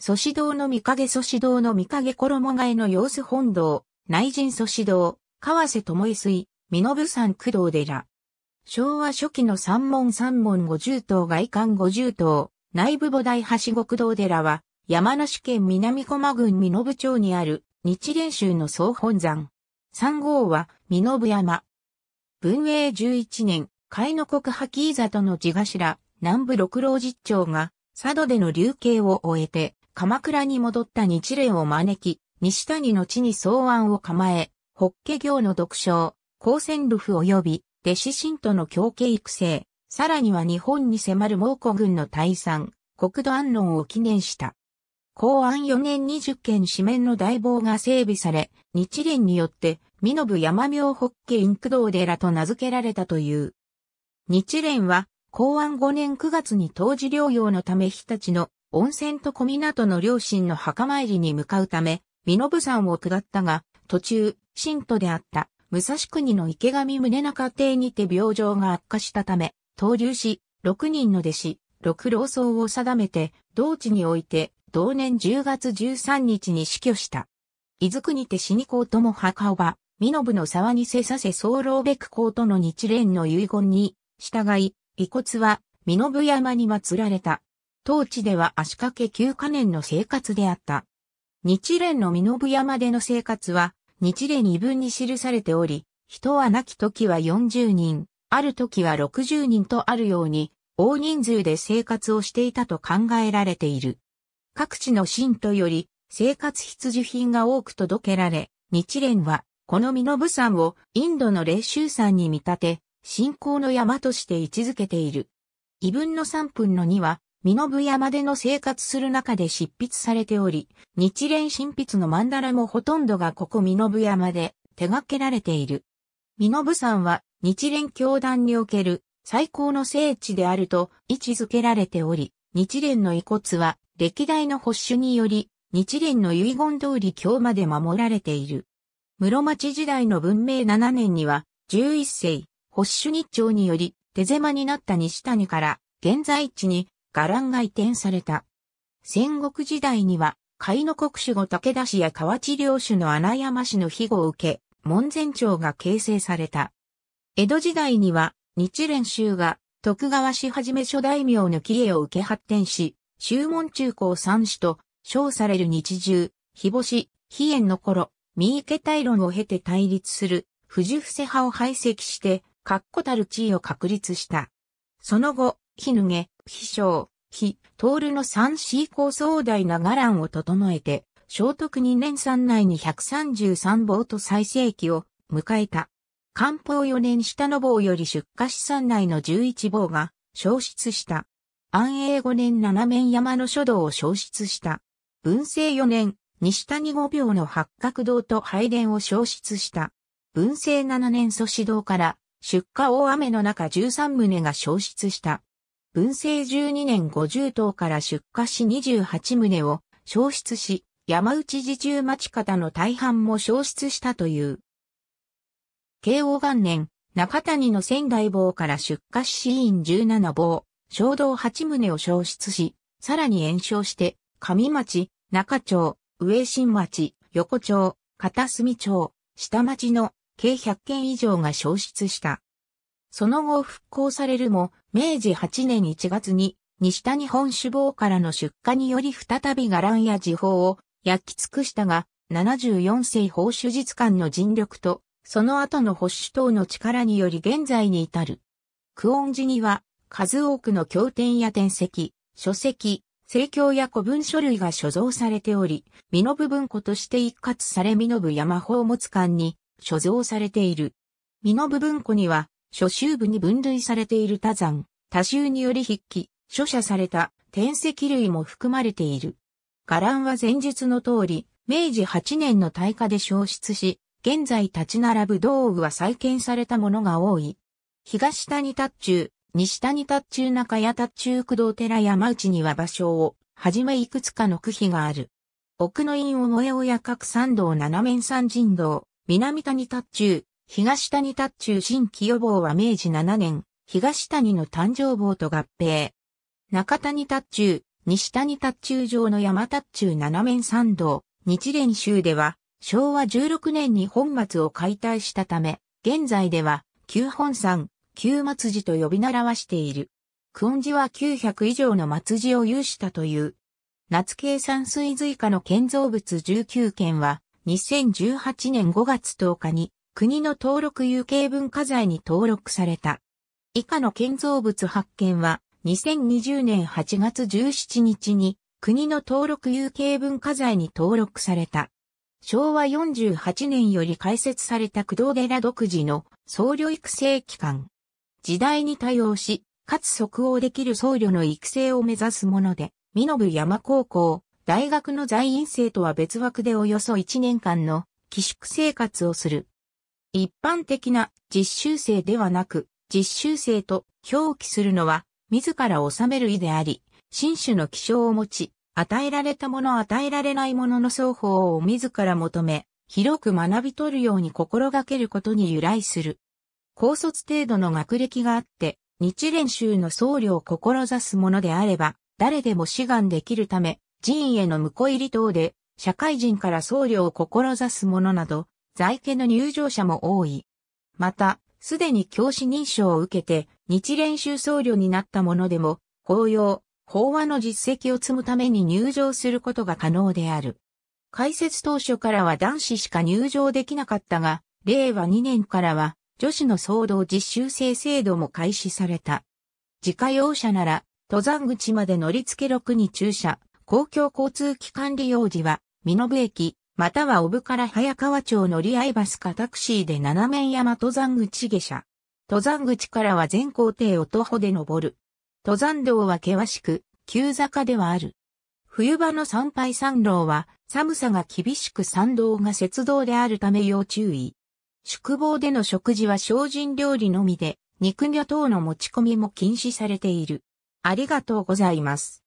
祖師堂の御影祖師堂の御影衣替えの様子本堂、内陣祖師堂、川瀬智恵水、身延山工堂寺。昭和初期の三門三門五十棟外観五十棟、内部母大橋極堂寺は、山梨県南駒郡身延町にある日蓮宗の総本山。三号は身延山。文永十一年、海の国破棄里との地頭、南部六郎実長が、佐渡での流刑を終えて、鎌倉に戻った日蓮を招き、西谷の地に草案を構え、法華経の読書、高専ルフ及び、弟子信徒の教家育成、さらには日本に迫る猛古軍の退散、国土安論を記念した。公安4年2 0件紙面の大棒が整備され、日蓮によって、身延山明法華院駆動寺と名付けられたという。日蓮は、公安5年9月に当時療養のため日立の温泉と小湊の両親の墓参りに向かうため、身延山を下ったが、途中、信徒であった武蔵国の池上宗中邸にて病状が悪化したため、投留し、六人の弟子、六老僧を定めて、同地において、同年10月13日に死去した。伊豆国て死に公とも墓場、身延の沢にせさせ僧老べく公との日蓮の遺言に、従い、遺骨は身延山に祀られた。当地では足掛け9カ年の生活であった。日蓮の身延山での生活は、日蓮二分に記されており、人は亡き時は40人、ある時は60人とあるように、大人数で生活をしていたと考えられている。各地の信徒より生活必需品が多く届けられ、日蓮はこの身延山をインドの霊州山に見立て、信仰の山として位置づけている。異分の3分の2は身延山での生活する中で執筆されており、日蓮神筆の曼荼羅もほとんどがここ身延山で手掛けられている。身延山は日蓮教団における最高の聖地であると位置づけられており、日蓮の遺骨は歴代の保守により、日蓮の遺言通り今日まで守られている。室町時代の文明7年には、11世、保守日朝により、手狭になった西谷から、現在地に伽藍が移転された。戦国時代には、甲斐の国主後武田氏や河内領主の穴山氏の庇護を受け、門前町が形成された。江戸時代には、日蓮宗が徳川氏はじめ諸大名の帰依を受け発展し、宗門中高三氏と称される日中、日干し、飛燕の頃、三池大論を経て対立する、藤伏派を排斥して、確固たる地位を確立した。その後、日抜げ、秘書、非、ルの 3C 構想大な伽藍を整えて、聖徳2年3内に133坊と最盛期を迎えた。漢方4年下の坊より出荷資産内の11坊が消失した。安永5年七面山の書道を消失した。文政4年、西谷五病の八角堂と拝殿を消失した。文政7年祖師堂から出荷大雨の中13棟が消失した。文政12年50棟から出荷し28棟を消失し、山内自中町方の大半も消失したという。慶応元年、中谷の仙台坊から出荷し死因17坊、衝動8棟を消失し、さらに延焼して、上町、中町、上新町、横町、片隅町、下町の計100件以上が消失した。その後復興されるも、明治8年1月に西谷本酒坊からの出荷により再び伽藍や時報を焼き尽くしたが、74世法手術館の尽力と、その後の保守党の力により現在に至る。久遠寺には、数多くの経典や典籍、書籍、聖教や古文書類が所蔵されており、身延文庫として一括され身延山宝物館に所蔵されている。身延文庫には、諸州部に分類されている多山、多州により筆記、書写された天石類も含まれている。伽藍は前述の通り、明治8年の大火で消失し、現在立ち並ぶ道具は再建されたものが多い。東谷達中、西谷達中中谷達中工動寺山内には場所を、はじめいくつかの区碑がある。奥の院を萌え親各山道七面山人道、南谷達中、東谷達中新規予防は明治7年、東谷の誕生坊と合併。中谷達中、西谷達中上の山達中七面参道、日蓮宗では、昭和16年に本末を解体したため、現在では、旧本山、旧松寺と呼び習わしている。久遠寺は900以上の松寺を有したという。夏計算水随下の建造物19件は、2018年5月10日に国の登録有形文化財に登録された。以下の建造物発見は、2020年8月17日に、国の登録有形文化財に登録された。昭和48年より開設された工藤寺独自の僧侶育成機関。時代に対応し、かつ即応できる僧侶の育成を目指すもので、身延山高校、大学の在院生とは別枠でおよそ1年間の寄宿生活をする。一般的な実習生ではなく、実習生と表記するのは、自ら治める意であり、新種の気象を持ち、与えられたもの与えられないものの双方を自ら求め、広く学び取るように心がけることに由来する。高卒程度の学歴があって、日蓮宗の僧侶を志すものであれば、誰でも志願できるため、寺院への婿入り等で、社会人から僧侶を志す者など、在家の入場者も多い。また、すでに教師認証を受けて日練習僧侶になったものでも、法要、法話の実績を積むために入場することが可能である。開設当初からは男子しか入場できなかったが、令和2年からは女子の総動実習生制度も開始された。自家用車なら、登山口まで乗り付け6に駐車、公共交通機関利用時は、身延駅、または小部から早川町乗り合いバスかタクシーで七面山登山口下車。登山口からは全行程を徒歩で登る。登山道は険しく、急坂ではある。冬場の参拝山道は、寒さが厳しく山道が雪道であるため要注意。宿坊での食事は精進料理のみで、肉魚等の持ち込みも禁止されている。ありがとうございます。